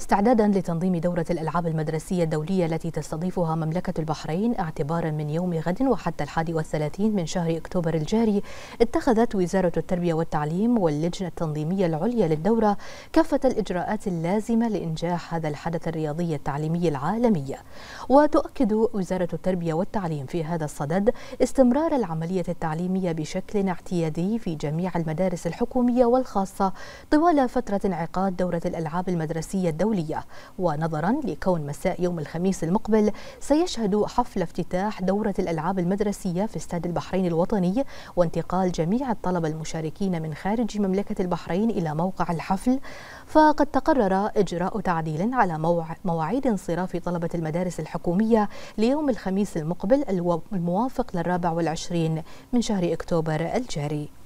استعدادا لتنظيم دورة الألعاب المدرسية الدولية التي تستضيفها مملكة البحرين اعتبارا من يوم غد وحتى الحادي والثلاثين من شهر أكتوبر الجاري اتخذت وزارة التربية والتعليم واللجنة التنظيمية العليا للدورة كافة الإجراءات اللازمة لإنجاح هذا الحدث الرياضي التعليمي العالمي وتؤكد وزارة التربية والتعليم في هذا الصدد استمرار العملية التعليمية بشكل اعتيادي في جميع المدارس الحكومية والخاصة طوال فترة انعقاد دورة الألعاب المدرسية الدولية الدولية ونظرا لكون مساء يوم الخميس المقبل سيشهد حفل افتتاح دورة الألعاب المدرسية في استاد البحرين الوطني وانتقال جميع الطلبة المشاركين من خارج مملكة البحرين إلى موقع الحفل فقد تقرر إجراء تعديل على مواعيد انصراف طلبة المدارس الحكومية ليوم الخميس المقبل الموافق للرابع والعشرين من شهر أكتوبر الجاري